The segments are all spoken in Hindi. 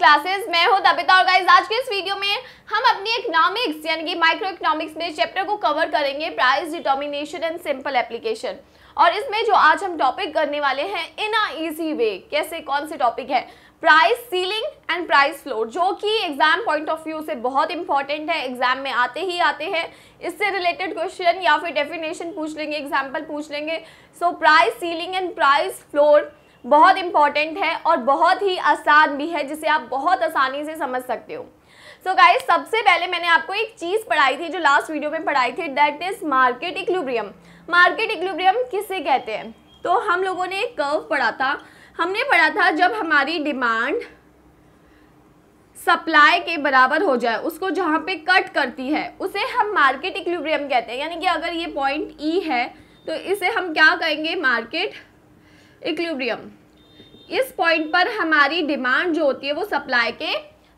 क्लासेस मैं हूं दबिता और गाइस आज के इस वीडियो में हम अपनी इकोनॉमिक्स यानी कि माइक्रो इकोनॉमिक्स में चैप्टर को कवर करेंगे price determination and simple application और इसमें जो आज हम टॉपिक करने वाले हैं इन अ इजी वे कैसे कौन से टॉपिक है price ceiling and price floor जो कि एग्जाम पॉइंट ऑफ व्यू से बहुत इंपॉर्टेंट है एग्जाम में आते ही आते हैं इससे रिलेटेड क्वेश्चन या फिर डेफिनेशन पूछ लेंगे एग्जाम्पल पूछ लेंगे so price ceiling and price floor बहुत इंपॉर्टेंट है और बहुत ही आसान भी है जिसे आप बहुत आसानी से समझ सकते हो सो so गाइस सबसे पहले मैंने आपको एक चीज़ पढ़ाई थी जो लास्ट वीडियो में पढ़ाई थी that is market equilibrium market equilibrium किसे कहते हैं तो हम लोगों ने एक कर्व पढ़ा था हमने पढ़ा था जब हमारी डिमांड सप्लाई के बराबर हो जाए उसको जहाँ पे कट करती है उसे हम मार्केट इक्लूब्रियम कहते हैं यानी कि अगर ये पॉइंट ई e है तो इसे हम क्या कहेंगे मार्केट इक्लूब्रियम इस पॉइंट पर हमारी डिमांड जो होती है वो सप्लाई के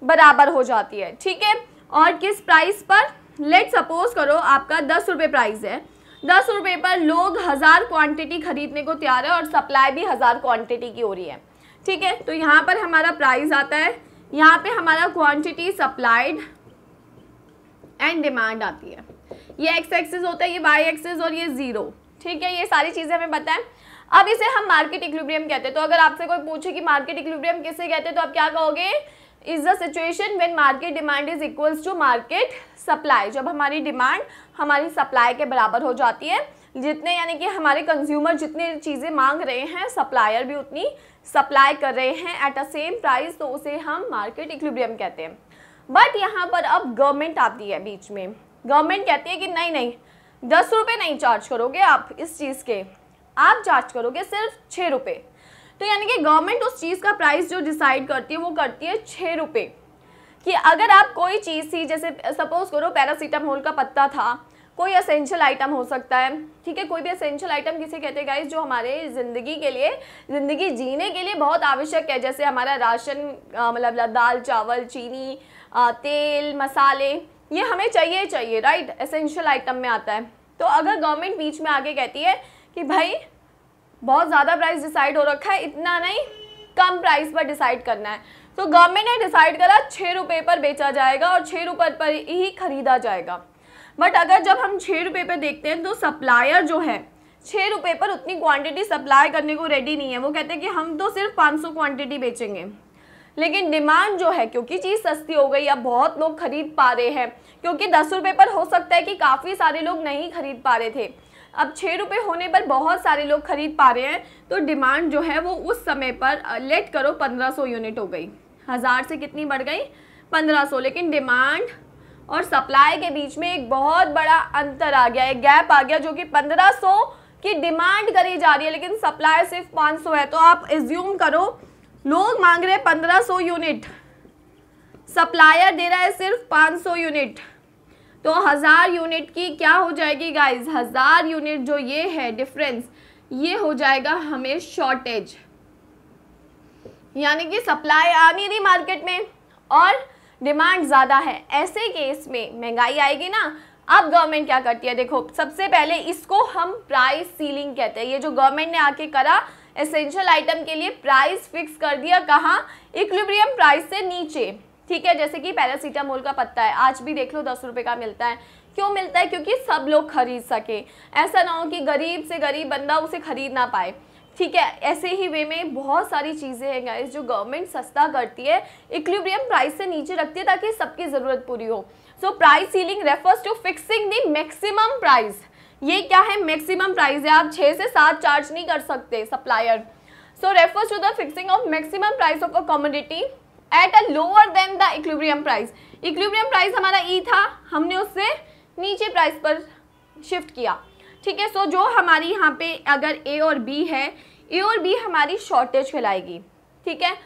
बराबर हो जाती है ठीक है और किस प्राइस पर लेट सपोज करो आपका दस रुपये प्राइस है दस रुपये पर लोग हज़ार क्वांटिटी खरीदने को तैयार है और सप्लाई भी हज़ार क्वांटिटी की हो रही है ठीक है तो यहाँ पर हमारा प्राइस आता है यहाँ पे हमारा क्वांटिटी सप्लाइड एंड डिमांड आती है ये एक्स एक्सेस होता है ये वाई एक्सेस और ये ज़ीरो ठीक है ये सारी चीज़ें हमें बताएं अब इसे हम मार्केट इक्विब्रियम कहते हैं तो अगर आपसे कोई पूछे कि मार्केट इक्विब्रियम किसे कहते हैं तो आप क्या कहोगे is the situation when market demand is equals to market supply जब हमारी डिमांड हमारी सप्लाई के बराबर हो जाती है जितने यानी कि हमारे कंज्यूमर जितने चीज़ें मांग रहे हैं सप्लायर भी उतनी सप्लाई कर रहे हैं एट अ सेम प्राइस तो उसे हम मार्केट इक्विब्रियम कहते हैं बट यहाँ पर अब गवर्नमेंट आती है बीच में गवर्नमेंट कहती है कि नहीं नहीं दस रुपये नहीं चार्ज करोगे आप इस चीज़ के आप चार्ज करोगे सिर्फ छः रुपये तो यानी कि गवर्नमेंट उस चीज़ का प्राइस जो डिसाइड करती है वो करती है छः रुपये कि अगर आप कोई चीज़ थी जैसे सपोज करो पैरासीटामोल का पत्ता था कोई असेंशियल आइटम हो सकता है ठीक है कोई भी असेंशियल आइटम किसे कहते हैं जो हमारे ज़िंदगी के लिए ज़िंदगी जीने के लिए बहुत आवश्यक है जैसे हमारा राशन मतलब दाल चावल चीनी आ, तेल मसाले ये हमें चाहिए चाहिए राइट असेंशियल आइटम में आता है तो अगर गवर्नमेंट बीच में आगे कहती है कि भाई बहुत ज़्यादा प्राइस डिसाइड हो रखा है इतना नहीं कम प्राइस पर डिसाइड करना है तो गवर्नमेंट ने डिसाइड करा छः रुपये पर बेचा जाएगा और छः रुपये पर ही खरीदा जाएगा बट अगर जब हम छः रुपये पर देखते हैं तो सप्लायर जो है छः रुपये पर उतनी क्वांटिटी सप्लाई करने को रेडी नहीं है वो कहते हैं कि हम तो सिर्फ 500 क्वांटिटी बेचेंगे लेकिन डिमांड जो है क्योंकि चीज़ सस्ती हो गई अब बहुत लोग खरीद पा रहे हैं क्योंकि दस रुपये पर हो सकता है कि काफ़ी सारे लोग नहीं खरीद पा रहे थे अब छः रुपये होने पर बहुत सारे लोग खरीद पा रहे हैं तो डिमांड जो है वो उस समय पर लेट करो पंद्रह सौ यूनिट हो गई हज़ार से कितनी बढ़ गई पंद्रह सौ लेकिन डिमांड और सप्लाई के बीच में एक बहुत बड़ा अंतर आ गया एक गैप आ गया जो कि पंद्रह सौ की डिमांड करी जा रही है लेकिन सप्लाई सिर्फ पाँच सौ है तो आप एज्यूम करो लोग मांग रहे हैं पंद्रह सौ यूनिट सप्लायर दे रहा है सिर्फ पाँच सौ यूनिट तो हज़ार यूनिट की क्या हो जाएगी गाइज हज़ार यूनिट जो ये है डिफरेंस ये हो जाएगा हमें शॉर्टेज यानी कि सप्लाई आ नहीं रही मार्केट में और डिमांड ज़्यादा है ऐसे केस में महंगाई आएगी ना अब गवर्नमेंट क्या करती है देखो सबसे पहले इसको हम प्राइस सीलिंग कहते हैं ये जो गवर्नमेंट ने आके करा एसेंशियल आइटम के लिए प्राइस फिक्स कर दिया कहाँ इक्विब्रियम प्राइस से नीचे ठीक है जैसे कि पैरासीटामोल का पत्ता है आज भी देख लो दस रुपये का मिलता है क्यों मिलता है क्योंकि सब लोग खरीद सके ऐसा ना हो कि गरीब से गरीब बंदा उसे खरीद ना पाए ठीक है ऐसे ही वे में बहुत सारी चीज़ें हैं गाइस जो गवर्नमेंट सस्ता करती है इक्विलिब्रियम प्राइस से नीचे रखती है ताकि सबकी ज़रूरत पूरी हो so price ceiling refers to fixing the maximum price ये क्या है मैक्सिमम प्राइस है आप छः से सात चार्ज नहीं कर सकते supplier so refers to the fixing of maximum price of a commodity at a lower than the equilibrium price equilibrium price हमारा ई e था हमने उससे नीचे प्राइस पर शिफ्ट किया ठीक है सो जो हमारी यहाँ पे अगर ए और बी है ए और बी हमारी शॉर्टेज फैलाएगी ठीक है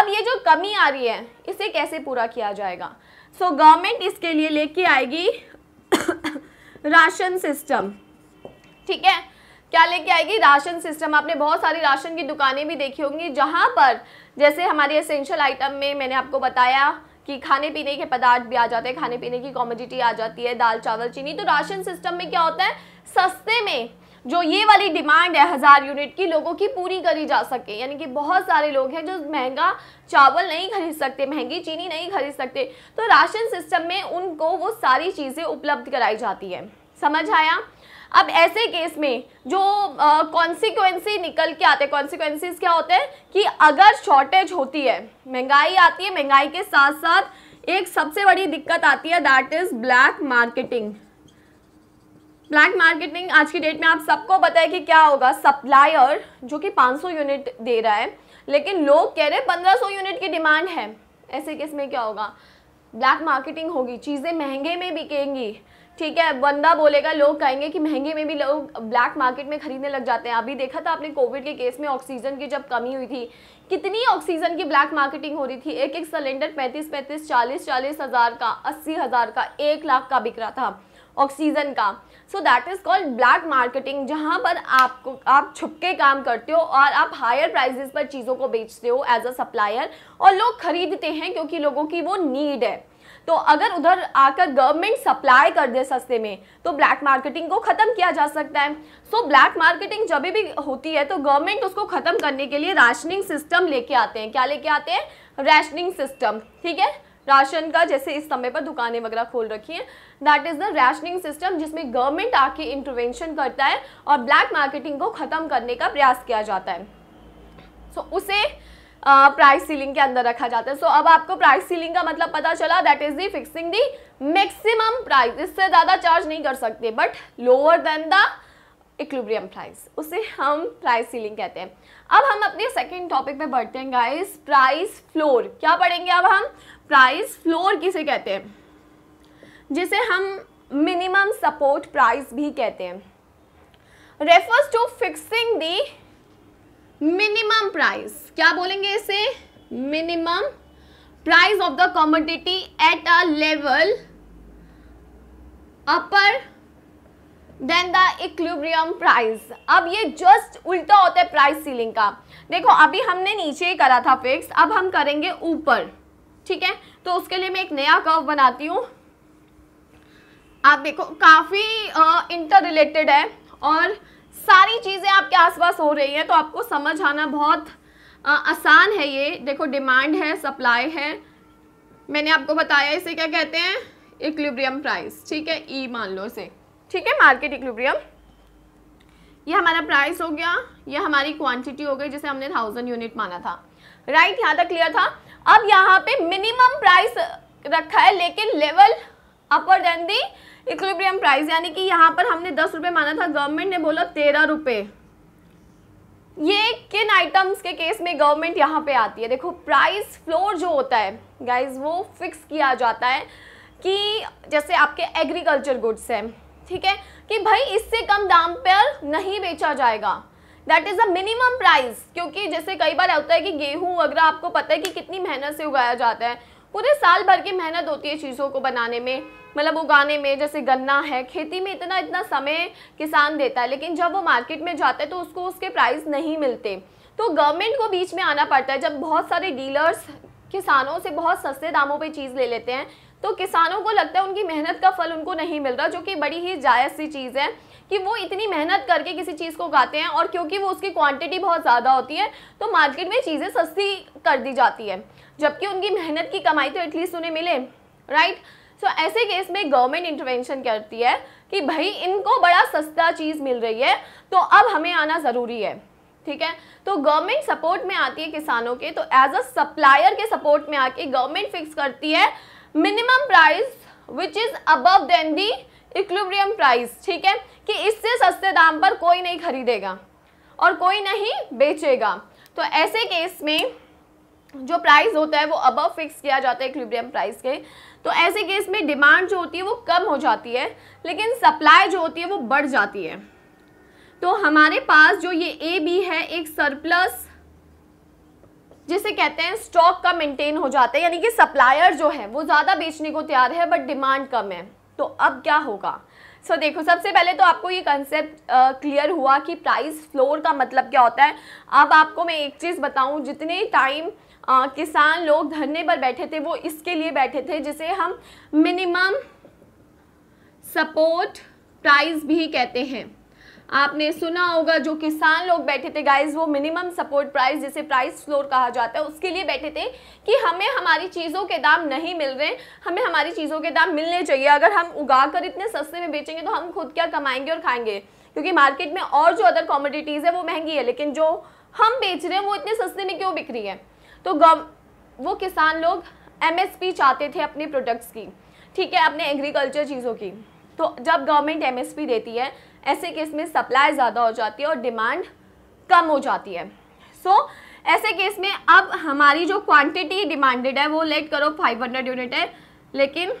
अब ये जो कमी आ रही है इसे कैसे पूरा किया जाएगा सो so, गवर्नमेंट इसके लिए लेके आएगी राशन सिस्टम ठीक है क्या लेके आएगी राशन सिस्टम आपने बहुत सारी राशन की दुकानें भी देखी होंगी जहाँ पर जैसे हमारे एसेंशियल आइटम में मैंने आपको बताया कि खाने पीने के पदार्थ भी आ जाते हैं खाने पीने की कॉमोडिटी आ जाती है दाल चावल चीनी तो राशन सिस्टम में क्या होता है सस्ते में जो ये वाली डिमांड है हज़ार यूनिट की लोगों की पूरी करी जा सके यानी कि बहुत सारे लोग हैं जो महंगा चावल नहीं खरीद सकते महंगी चीनी नहीं खरीद सकते तो राशन सिस्टम में उनको वो सारी चीज़ें उपलब्ध कराई जाती है समझ आया अब ऐसे केस में जो कॉन्सिक्वेंसी निकल के आते हैं कॉन्सिक्वेंसीज क्या होते हैं कि अगर शॉर्टेज होती है महंगाई आती है महंगाई के साथ साथ एक सबसे बड़ी दिक्कत आती है that is black marketing black marketing आज की डेट में आप सबको पता है कि क्या होगा सप्लायर जो कि 500 यूनिट दे रहा है लेकिन लोग कह रहे हैं 1500 यूनिट की डिमांड है ऐसे केस में क्या होगा ब्लैक मार्केटिंग होगी चीज़ें महंगे में बिकेंगी ठीक है बंदा बोलेगा लोग कहेंगे कि महंगे में भी लोग ब्लैक मार्केट में खरीदने लग जाते हैं अभी देखा था आपने कोविड के केस में ऑक्सीजन की जब कमी हुई थी कितनी ऑक्सीजन की ब्लैक मार्केटिंग हो रही थी एक एक सिलेंडर पैंतीस पैंतीस चालीस चालीस हज़ार का अस्सी हज़ार का एक लाख का बिक रहा था ऑक्सीजन का so that is called black marketing जहाँ पर आपको आप छुप के काम करते हो और आप हायर प्राइजेस पर चीज़ों को बेचते हो एज अ सप्लायर और लोग खरीदते हैं क्योंकि लोगों की वो नीड है तो अगर उधर आकर गवर्नमेंट सप्लाई कर दे सस्ते में तो ब्लैक मार्केटिंग को ख़त्म किया जा सकता है सो ब्लैक मार्केटिंग जब भी होती है तो गवर्नमेंट उसको ख़त्म करने के लिए राशनिंग सिस्टम लेके आते हैं क्या लेके आते हैं राशनिंग सिस्टम ठीक है राशन का जैसे इस समय पर दुकानें वगैरह खोल रखी हैं that is the rationing system जिसमें गवर्नमेंट आके इंटरवेंशन करता है और ब्लैक मार्केटिंग को ख़त्म करने का प्रयास किया जाता है सो so, उसे प्राइस सीलिंग के अंदर रखा जाता है सो so, अब आपको प्राइस सीलिंग का मतलब पता चला that is the fixing the maximum price इससे ज़्यादा चार्ज नहीं कर सकते but lower than the equilibrium price उसे हम प्राइस सीलिंग कहते हैं अब हम अपने सेकेंड टॉपिक पे बढ़ते हैं गाइस प्राइस फ्लोर क्या पढ़ेंगे अब हम प्राइस फ्लोर किसे कहते हैं जिसे हम मिनिमम सपोर्ट प्राइस भी कहते हैं refers to fixing the minimum price क्या बोलेंगे इसे minimum price of the commodity at a level upper than the equilibrium price अब ये जस्ट उल्टा होता है प्राइस सीलिंग का देखो अभी हमने नीचे ही करा था फिक्स अब हम करेंगे ऊपर ठीक है तो उसके लिए मैं एक नया कर्व बनाती हूँ आप देखो काफ़ी इंटर रिलेटेड है और सारी चीज़ें आपके आसपास हो रही है तो आपको समझ आना बहुत आ, आसान है ये देखो डिमांड है सप्लाई है मैंने आपको बताया इसे क्या कहते हैं इक्लिब्रियम प्राइस ठीक है ई e मान लो इसे ठीक है मार्केट इक्लिब्रियम ये हमारा प्राइस हो गया ये हमारी क्वांटिटी हो गई जिसे हमने थाउजेंड यूनिट माना था राइट right, यहाँ तक क्लियर था अब यहाँ पे मिनिमम प्राइस रखा है लेकिन level upper than the equilibrium price यानी कि यहाँ पर हमने दस रुपये माना था गवर्नमेंट ने बोला तेरह रुपये ये किन आइटम्स के केस में गवर्नमेंट यहाँ पे आती है देखो प्राइस फ्लोर जो होता है गाइस वो फिक्स किया जाता है कि जैसे आपके एग्रीकल्चर गुड्स हैं ठीक है कि भाई इससे कम दाम पर नहीं बेचा जाएगा that is a minimum price क्योंकि जैसे कई बार होता है कि गेहूँ वगैरह आपको पता है कि कितनी मेहनत से उगाया जाता है पूरे साल भर की मेहनत होती है चीज़ों को बनाने में मतलब उगाने में जैसे गन्ना है खेती में इतना इतना समय किसान देता है लेकिन जब वो मार्केट में जाता है तो उसको उसके प्राइस नहीं मिलते तो गवर्नमेंट को बीच में आना पड़ता है जब बहुत सारे डीलर्स किसानों से बहुत सस्ते दामों पे चीज़ ले लेते हैं तो किसानों को लगता है उनकी मेहनत का फल उनको नहीं मिल रहा जो कि बड़ी ही जायज़ सी चीज़ है कि वो इतनी मेहनत करके किसी चीज़ को उगाते हैं और क्योंकि वो उसकी क्वांटिटी बहुत ज़्यादा होती है तो मार्केट में चीज़ें सस्ती कर दी जाती है जबकि उनकी मेहनत की कमाई तो एटलीस्ट उन्हें मिले राइट सो so, ऐसे केस में गवर्नमेंट इंटरवेंशन करती है कि भाई इनको बड़ा सस्ता चीज़ मिल रही है तो अब हमें आना ज़रूरी है ठीक है तो गवर्नमेंट सपोर्ट में आती है किसानों के तो एज अ सप्लायर के सपोर्ट में आके गवर्नमेंट फिक्स करती है minimum price which is above than the equilibrium price ठीक है कि इससे सस्ते दाम पर कोई नहीं खरीदेगा और कोई नहीं बेचेगा तो ऐसे केस में जो प्राइस होता है वो अबव फिक्स किया जाता है इक्विब्रियम प्राइस के तो ऐसे केस में डिमांड जो होती है वो कम हो जाती है लेकिन सप्लाई जो होती है वो बढ़ जाती है तो हमारे पास जो ये ए बी है एक सरप्लस जिसे कहते हैं स्टॉक का मेंटेन हो जाता है यानी कि सप्लायर जो है वो ज़्यादा बेचने को तैयार है बट डिमांड कम है तो अब क्या होगा सो so, देखो सबसे पहले तो आपको ये कंसेप्ट क्लियर हुआ कि प्राइस फ्लोर का मतलब क्या होता है अब आपको मैं एक चीज़ बताऊं जितने टाइम आ, किसान लोग धरने पर बैठे थे वो इसके लिए बैठे थे जिसे हम मिनिमम सपोर्ट प्राइस भी कहते हैं आपने सुना होगा जो किसान लोग बैठे थे गाइस वो मिनिमम सपोर्ट प्राइस जिसे प्राइस फ्लोर कहा जाता है उसके लिए बैठे थे कि हमें हमारी चीज़ों के दाम नहीं मिल रहे हमें हमारी चीज़ों के दाम मिलने चाहिए अगर हम उगा कर इतने सस्ते में बेचेंगे तो हम खुद क्या कमाएंगे और खाएंगे क्योंकि मार्केट में और जो अदर कॉमोडिटीज़ है वो महंगी है लेकिन जो हम बेच रहे हैं वो इतने सस्ते में क्यों बिक रही है तो वो किसान लोग एमएसपी चाहते थे अपने प्रोडक्ट्स की ठीक है अपने एग्रीकल्चर चीज़ों की तो जब गवर्नमेंट एमएसपी देती है ऐसे केस में सप्लाई ज़्यादा हो जाती है और डिमांड कम हो जाती है सो so, ऐसे केस में अब हमारी जो क्वांटिटी डिमांडेड है वो लेट करो 500 यूनिट है लेकिन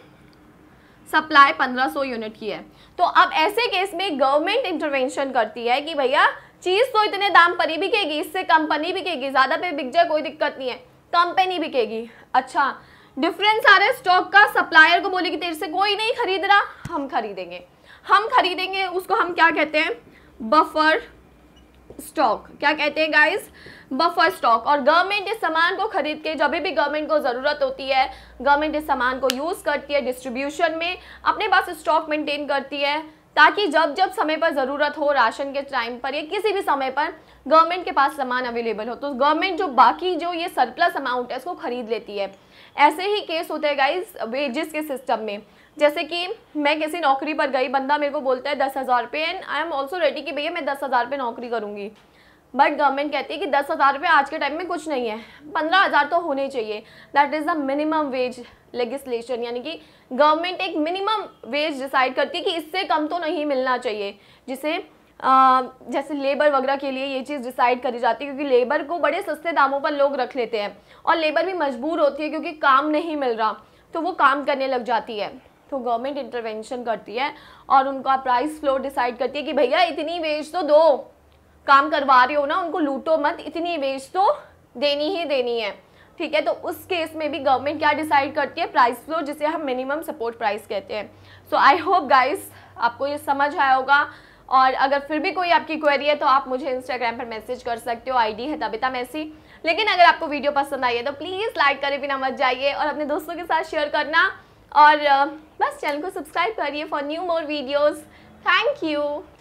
सप्लाई 1500 यूनिट की है तो अब ऐसे केस में गवर्नमेंट इंटरवेंशन करती है कि भैया चीज तो इतने दाम पर ही बिकेगी इससे कंपनी बिकेगी ज़्यादा पे बिक जाए कोई दिक्कत नहीं है कंपनी बिकेगी अच्छा डिफरेंस आ रहा है स्टॉक का सप्लायर को बोलेगी तेरे से कोई नहीं खरीद रहा हम खरीदेंगे हम खरीदेंगे उसको हम क्या कहते हैं बफर स्टॉक क्या कहते हैं गाइस बफर स्टॉक और गवर्नमेंट इस सामान को खरीद के जब भी गवर्नमेंट को ज़रूरत होती है गवर्नमेंट इस सामान को यूज़ करती है डिस्ट्रीब्यूशन में अपने पास स्टॉक मेंटेन करती है ताकि जब जब समय पर ज़रूरत हो राशन के टाइम पर या किसी भी समय पर गवर्नमेंट के पास सामान अवेलेबल हो तो गवर्नमेंट जो बाकी जो ये सरप्लस अमाउंट है उसको खरीद लेती है ऐसे ही केस होते हैं गाइज वेजेस के सिस्टम में जैसे कि मैं किसी नौकरी पर गई बंदा मेरे को बोलता है दस हज़ार रुपये and I am also ready कि भैया मैं दस हज़ार रुपये नौकरी करूँगी बट गवर्नमेंट कहती है कि दस हज़ार रुपये आज के टाइम में कुछ नहीं है पंद्रह हज़ार तो होने चाहिए that is the minimum wage legislation यानी कि गवर्नमेंट एक मिनिमम वेज डिसाइड करती है कि इससे कम तो नहीं मिलना चाहिए जिसे आ, जैसे लेबर वगैरह के लिए ये चीज़ डिसाइड करी जाती है क्योंकि लेबर को बड़े सस्ते दामों पर लोग रख लेते हैं और लेबर भी मजबूर होती है क्योंकि काम नहीं मिल रहा तो वो काम करने लग जाती है तो गवर्नमेंट इंटरवेंशन करती है और उनका प्राइस फ्लोर डिसाइड करती है कि भैया इतनी वेज तो दो काम करवा रहे हो ना उनको लूटो मत इतनी वेज तो देनी ही देनी है ठीक है तो उस केस में भी गवर्नमेंट क्या डिसाइड करती है प्राइस फ्लो जिसे हम मिनिमम सपोर्ट प्राइस कहते हैं सो आई होप गाइस आपको ये समझ आया होगा और अगर फिर भी कोई आपकी क्वेरी है तो आप मुझे इंस्टाग्राम पर मैसेज कर सकते हो आईडी है तबिता मैसी लेकिन अगर आपको वीडियो पसंद आई है तो प्लीज़ लाइक करें बिना मत जाइए और अपने दोस्तों के साथ शेयर करना और बस चैनल को सब्सक्राइब करिए for new more videos thank you